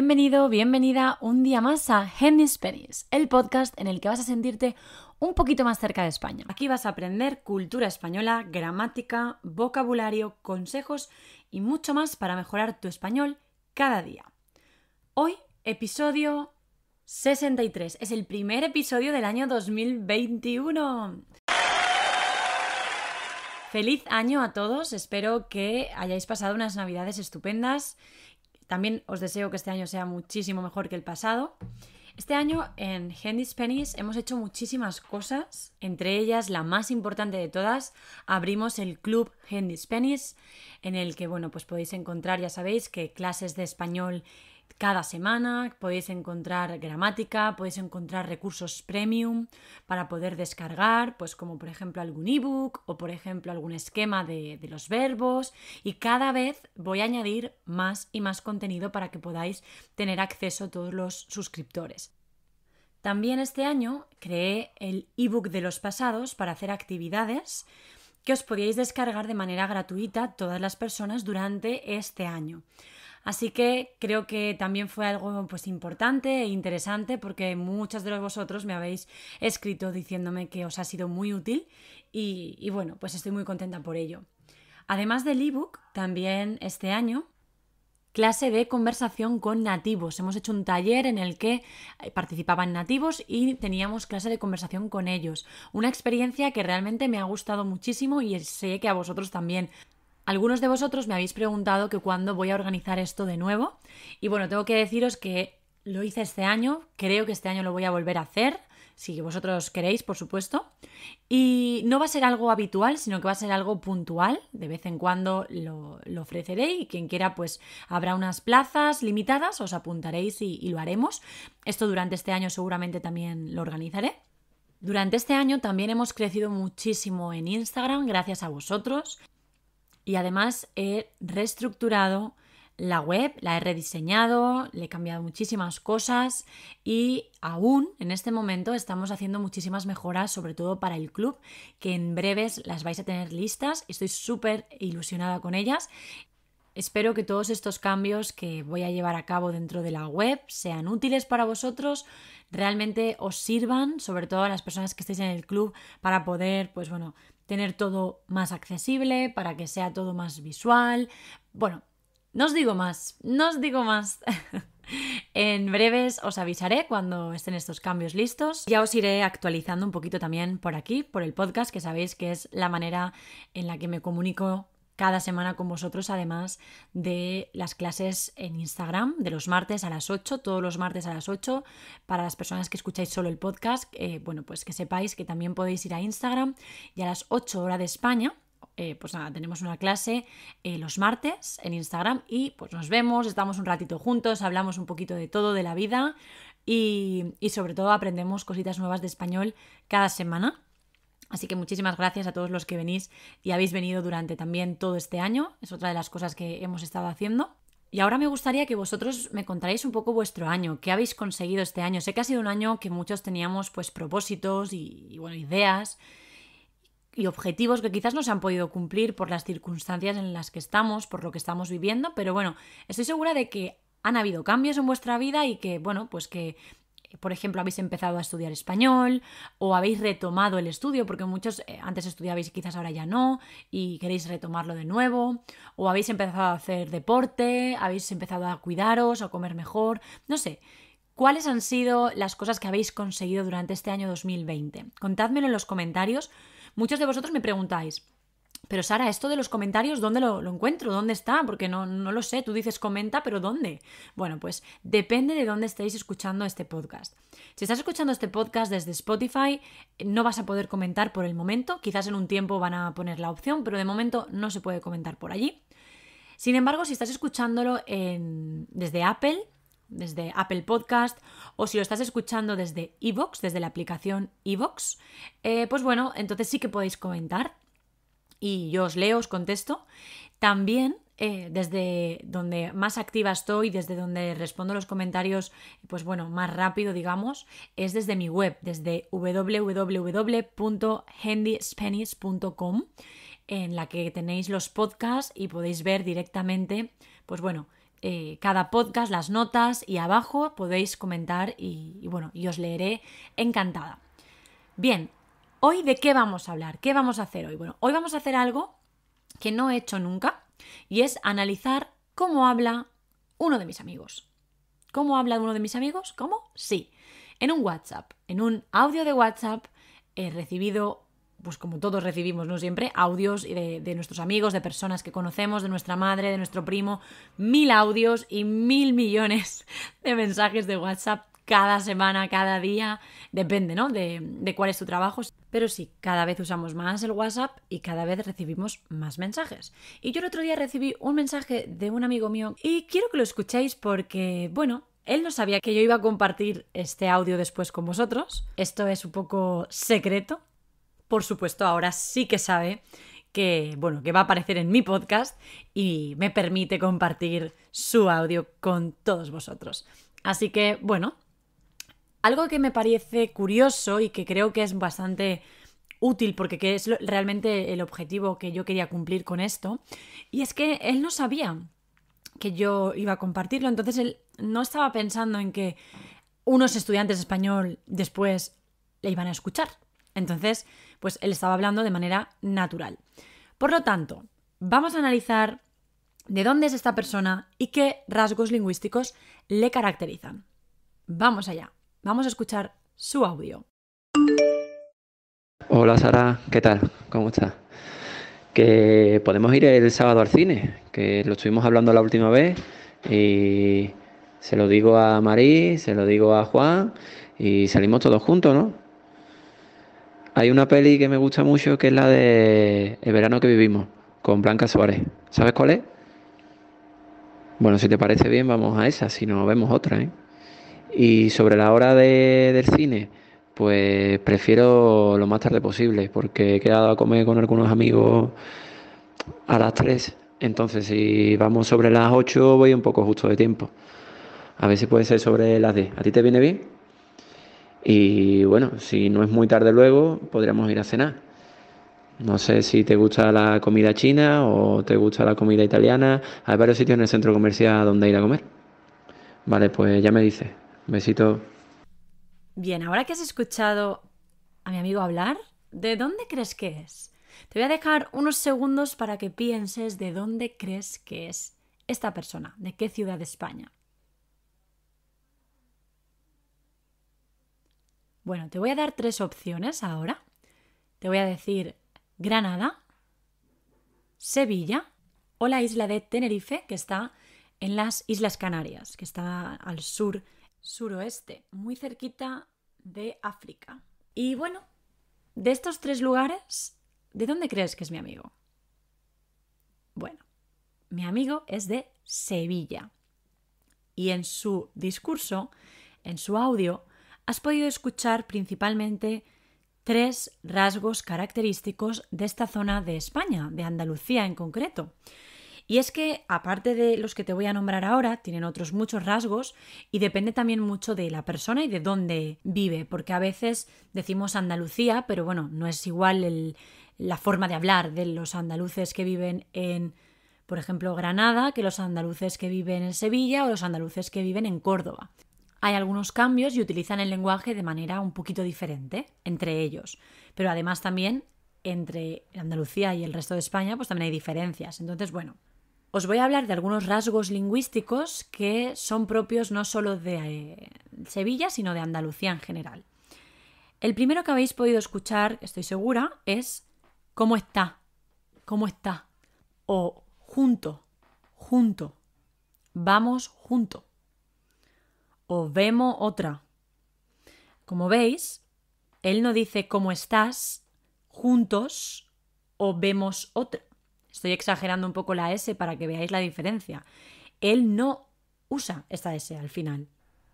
Bienvenido, bienvenida un día más a Handy Spanish, el podcast en el que vas a sentirte un poquito más cerca de España. Aquí vas a aprender cultura española, gramática, vocabulario, consejos y mucho más para mejorar tu español cada día. Hoy, episodio 63. Es el primer episodio del año 2021. Feliz año a todos, espero que hayáis pasado unas navidades estupendas también os deseo que este año sea muchísimo mejor que el pasado. Este año en Hendy's Pennies hemos hecho muchísimas cosas, entre ellas la más importante de todas, abrimos el club Hendy's Pennies, en el que bueno, pues podéis encontrar, ya sabéis, que clases de español cada semana. Podéis encontrar gramática, podéis encontrar recursos premium para poder descargar, pues como por ejemplo algún ebook o por ejemplo algún esquema de, los verbos. Y cada vez voy a añadir más y más contenido para que podáis tener acceso a todos los suscriptores. También este año creé el ebook de los pasados para hacer actividades que os podíais descargar de manera gratuita todas las personas durante este año. Así que creo que también fue algo pues importante e interesante porque muchos de vosotros me habéis escrito diciéndome que os ha sido muy útil y, y bueno, pues estoy muy contenta por ello. Además del ebook, también este año clase de conversación con nativos. Hemos hecho un taller en el que participaban nativos y teníamos clase de conversación con ellos. Una experiencia que realmente me ha gustado muchísimo y sé que a vosotros también. Algunos de vosotros me habéis preguntado que cuándo voy a organizar esto de nuevo y bueno, tengo que deciros que lo hice este año, creo que este año lo voy a volver a hacer, si vosotros queréis, por supuesto. Y no va a ser algo habitual, sino que va a ser algo puntual. De vez en cuando lo, ofreceré y quien quiera, pues habrá unas plazas limitadas, os apuntaréis y, y lo haremos. Esto durante este año seguramente también lo organizaré. Durante este año también hemos crecido muchísimo en Instagram gracias a vosotros. Y además he reestructurado la web, la he rediseñado, le he cambiado muchísimas cosas y aún en este momento estamos haciendo muchísimas mejoras, sobre todo para el club, que en breves las vais a tener listas. Estoy súper ilusionada con ellas. Espero que todos estos cambios que voy a llevar a cabo dentro de la web sean útiles para vosotros, realmente os sirvan, sobre todo a las personas que estéis en el club, para poder, pues bueno, tener todo más accesible, para que sea todo más visual. Bueno, no os digo más, no os digo más. en breves os avisaré cuando estén estos cambios listos. Ya os iré actualizando un poquito también por aquí, por el podcast, que sabéis que es la manera en la que me comunico cada semana con vosotros, además de las clases en Instagram de los martes a las 8, todos los martes a las 8, para las personas que escucháis solo el podcast, eh, bueno, pues que sepáis que también podéis ir a Instagram y a las 8 hora de España, eh, pues nada, tenemos una clase eh, los martes en Instagram y pues nos vemos, estamos un ratito juntos, hablamos un poquito de todo, de la vida y, y sobre todo aprendemos cositas nuevas de español cada semana. Así que muchísimas gracias a todos los que venís y habéis venido durante también todo este año. Es otra de las cosas que hemos estado haciendo. Y ahora me gustaría que vosotros me contarais un poco vuestro año, qué habéis conseguido este año. Sé que ha sido un año que muchos teníamos pues propósitos y, bueno, ideas y objetivos que quizás no se han podido cumplir por las circunstancias en las que estamos, por lo que estamos viviendo, pero bueno, estoy segura de que han habido cambios en vuestra vida y que bueno, pues que por ejemplo, habéis empezado a estudiar español o habéis retomado el estudio, porque muchos eh, antes estudiabais y quizás ahora ya no, y queréis retomarlo de nuevo, o habéis empezado a hacer deporte, habéis empezado a cuidaros, a comer mejor, no sé. ¿Cuáles han sido las cosas que habéis conseguido durante este año 2020? Contádmelo en los comentarios. Muchos de vosotros me preguntáis, pero Sara, esto de los comentarios, ¿dónde lo, encuentro? ¿Dónde está? Porque no, no, lo sé. Tú dices comenta, pero ¿dónde? Bueno, pues depende de dónde estéis escuchando este podcast. Si estás escuchando este podcast desde Spotify, no vas a poder comentar por el momento. Quizás en un tiempo van a poner la opción, pero de momento no se puede comentar por allí. Sin embargo, si estás escuchándolo en, desde Apple, desde Apple Podcast o si lo estás escuchando desde Evox, desde la aplicación Evox, eh, pues bueno, entonces sí que podéis comentar y yo os leo, os contesto. También eh, desde donde más activa estoy, desde donde respondo los comentarios, pues bueno, más rápido, digamos, es desde mi web, desde www.handyspanish.com, en la que tenéis los podcasts y podéis ver directamente, pues bueno, eh, cada podcast, las notas y abajo podéis comentar y, y bueno, y os leeré encantada. Bien, Hoy de qué vamos a hablar, qué vamos a hacer hoy. Bueno, hoy vamos a hacer algo que no he hecho nunca y es analizar cómo habla uno de mis amigos. ¿Cómo habla uno de mis amigos? ¿Cómo? Sí. En un WhatsApp, en un audio de WhatsApp he recibido, pues como todos recibimos, ¿no? Siempre, audios de, de nuestros amigos, de personas que conocemos, de nuestra madre, de nuestro primo, mil audios y mil millones de mensajes de WhatsApp cada semana, cada día, depende, ¿no? De, de cuál es tu trabajo. Pero sí, cada vez usamos más el WhatsApp y cada vez recibimos más mensajes. Y yo el otro día recibí un mensaje de un amigo mío y quiero que lo escuchéis porque, bueno, él no sabía que yo iba a compartir este audio después con vosotros. Esto es un poco secreto. Por supuesto, ahora sí que sabe que, bueno, que va a aparecer en mi podcast y me permite compartir su audio con todos vosotros. Así que, bueno, algo que me parece curioso y que creo que es bastante útil porque es realmente el objetivo que yo quería cumplir con esto, y es que él no sabía que yo iba a compartirlo, entonces él no estaba pensando en que unos estudiantes de español después le iban a escuchar. Entonces, pues él estaba hablando de manera natural. Por lo tanto, vamos a analizar de dónde es esta persona y qué rasgos lingüísticos le caracterizan. Vamos allá. Vamos a escuchar su audio. Hola Sara, ¿qué tal? ¿Cómo estás? Que podemos ir el sábado al cine, que lo estuvimos hablando la última vez y se lo digo a Marí, se lo digo a Juan y salimos todos juntos, ¿no? Hay una peli que me gusta mucho que es la de El verano que vivimos, con Blanca Suárez. ¿Sabes cuál es? Bueno, si te parece bien, vamos a esa, si no, vemos otra, ¿eh? Y sobre la hora de, del cine, pues prefiero lo más tarde posible, porque he quedado a comer con algunos amigos a las 3. Entonces, si vamos sobre las 8, voy un poco justo de tiempo. A ver si puede ser sobre las 10. ¿A ti te viene bien? Y bueno, si no es muy tarde luego, podríamos ir a cenar. No sé si te gusta la comida china o te gusta la comida italiana. Hay varios sitios en el centro comercial donde ir a comer. Vale, pues ya me dices. Besito. Bien, ahora que has escuchado a mi amigo hablar, ¿de dónde crees que es? Te voy a dejar unos segundos para que pienses de dónde crees que es esta persona, de qué ciudad de España. Bueno, te voy a dar tres opciones ahora. Te voy a decir Granada, Sevilla o la isla de Tenerife, que está en las Islas Canarias, que está al sur de suroeste, muy cerquita de África. Y bueno, de estos tres lugares, ¿de dónde crees que es mi amigo? Bueno, mi amigo es de Sevilla. Y en su discurso, en su audio, has podido escuchar principalmente tres rasgos característicos de esta zona de España, de Andalucía en concreto. Y es que, aparte de los que te voy a nombrar ahora, tienen otros muchos rasgos y depende también mucho de la persona y de dónde vive, porque a veces decimos Andalucía, pero bueno, no es igual la forma de hablar de los andaluces que viven en, por ejemplo, Granada, que los andaluces que viven en Sevilla o los andaluces que viven en Córdoba. Hay algunos cambios y utilizan el lenguaje de manera un poquito diferente entre ellos, pero además también entre Andalucía y el resto de España, pues también hay diferencias. Entonces, bueno, os voy a hablar de algunos rasgos lingüísticos que son propios no solo de eh, Sevilla, sino de Andalucía en general. El primero que habéis podido escuchar, estoy segura, es ¿cómo está? ¿Cómo está? O junto, junto, vamos junto. O vemos otra. Como veis, él no dice cómo estás, juntos o vemos otra Estoy exagerando un poco la S para que veáis la diferencia. Él no usa esta S al final.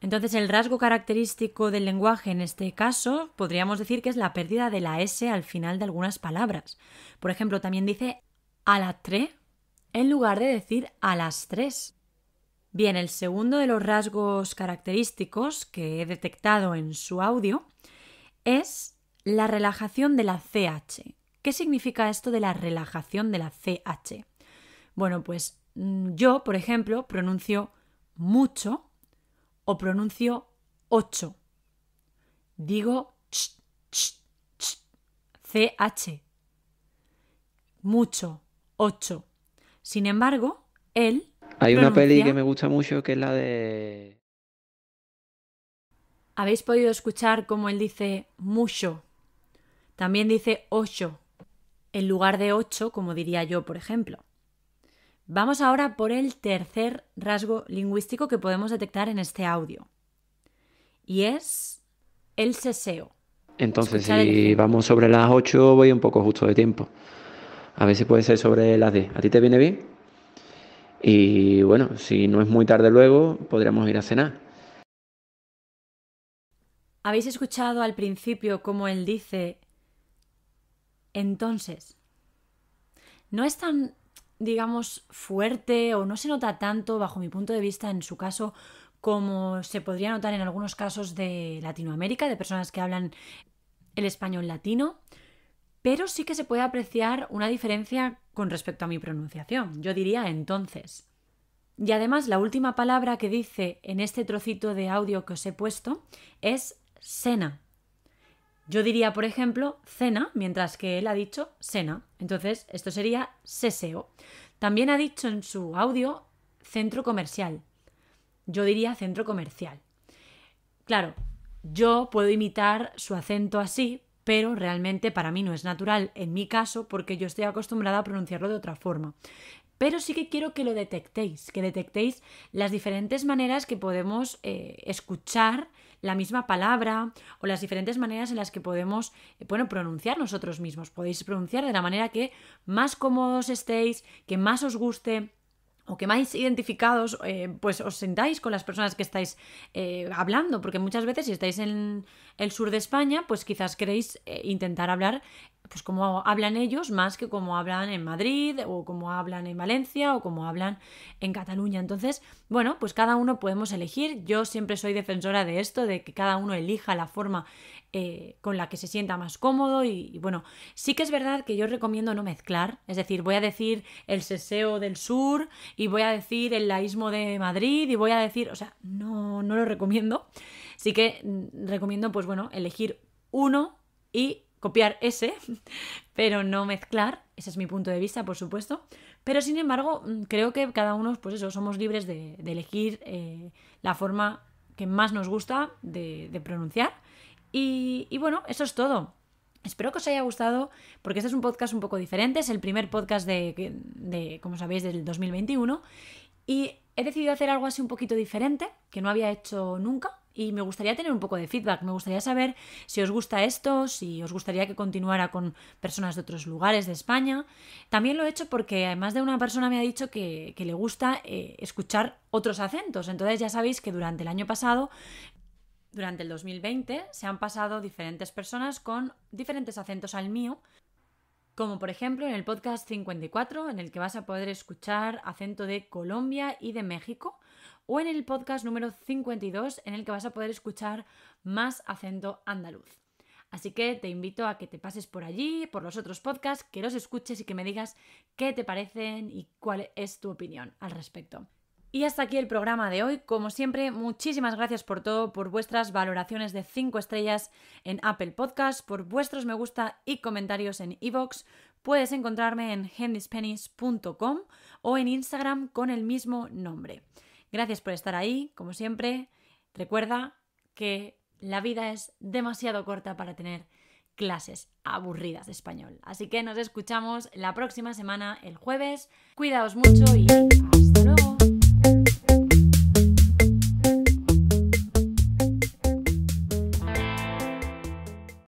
Entonces el rasgo característico del lenguaje en este caso podríamos decir que es la pérdida de la S al final de algunas palabras. Por ejemplo, también dice a la 3 en lugar de decir a las tres. Bien, el segundo de los rasgos característicos que he detectado en su audio es la relajación de la CH. ¿Qué significa esto de la relajación de la CH? Bueno, pues mm, yo, por ejemplo, pronuncio mucho o pronuncio ocho. Digo ch, ch, ch, CH. Mucho, ocho. Sin embargo, él. Hay una peli que me gusta mucho que es la de. Habéis podido escuchar cómo él dice mucho. También dice ocho en lugar de 8, como diría yo, por ejemplo. Vamos ahora por el tercer rasgo lingüístico que podemos detectar en este audio. Y es el seseo. Entonces, si vamos sobre las 8, voy un poco justo de tiempo. A ver si puede ser sobre las 10. ¿A ti te viene bien? Y bueno, si no es muy tarde luego, podríamos ir a cenar. ¿Habéis escuchado al principio cómo él dice entonces, no es tan, digamos, fuerte o no se nota tanto, bajo mi punto de vista, en su caso, como se podría notar en algunos casos de Latinoamérica, de personas que hablan el español latino, pero sí que se puede apreciar una diferencia con respecto a mi pronunciación, yo diría entonces. Y además la última palabra que dice en este trocito de audio que os he puesto es sena. Yo diría, por ejemplo, cena, mientras que él ha dicho cena. Entonces, esto sería seseo. También ha dicho en su audio centro comercial. Yo diría centro comercial. Claro, yo puedo imitar su acento así, pero realmente para mí no es natural en mi caso porque yo estoy acostumbrada a pronunciarlo de otra forma. Pero sí que quiero que lo detectéis, que detectéis las diferentes maneras que podemos eh, escuchar la misma palabra o las diferentes maneras en las que podemos eh, bueno, pronunciar nosotros mismos. Podéis pronunciar de la manera que más cómodos estéis, que más os guste o que más identificados eh, pues os sentáis con las personas que estáis eh, hablando, porque muchas veces si estáis en el sur de España, pues quizás queréis intentar hablar pues como hablan ellos más que como hablan en Madrid o como hablan en Valencia o como hablan en Cataluña. Entonces, bueno, pues cada uno podemos elegir. Yo siempre soy defensora de esto, de que cada uno elija la forma eh, con la que se sienta más cómodo y, bueno, sí que es verdad que yo recomiendo no mezclar, es decir, voy a decir el seseo del sur y voy a decir el laísmo de Madrid y voy a decir, o sea, no, no lo recomiendo. Sí que mm, recomiendo, pues bueno, elegir uno y copiar ese, pero no mezclar. Ese es mi punto de vista, por supuesto. Pero sin embargo, mm, creo que cada uno, pues eso, somos libres de, elegir eh, la forma que más nos gusta de, pronunciar. Y, bueno, eso es todo. Espero que os haya gustado, porque este es un podcast un poco diferente, es el primer podcast de, de, como sabéis, del 2021, y he decidido hacer algo así un poquito diferente, que no había hecho nunca, y me gustaría tener un poco de feedback. Me gustaría saber si os gusta esto, si os gustaría que continuara con personas de otros lugares de España. También lo he hecho porque además de una persona me ha dicho que, le gusta eh, escuchar otros acentos. Entonces ya sabéis que durante el año pasado, durante el 2020, se han pasado diferentes personas con diferentes acentos al mío como por ejemplo en el podcast 54, en el que vas a poder escuchar acento de Colombia y de México, o en el podcast número 52, en el que vas a poder escuchar más acento andaluz. Así que te invito a que te pases por allí, por los otros podcasts, que los escuches y que me digas qué te parecen y cuál es tu opinión al respecto. Y hasta aquí el programa de hoy. Como siempre, muchísimas gracias por todo, por vuestras valoraciones de 5 estrellas en Apple Podcast, por vuestros me gusta y comentarios en iVoox. Puedes encontrarme en hendispennies.com o en Instagram con el mismo nombre. Gracias por estar ahí, como siempre. Recuerda que la vida es demasiado corta para tener clases aburridas de español. Así que nos escuchamos la próxima semana, el jueves. Cuidaos mucho y...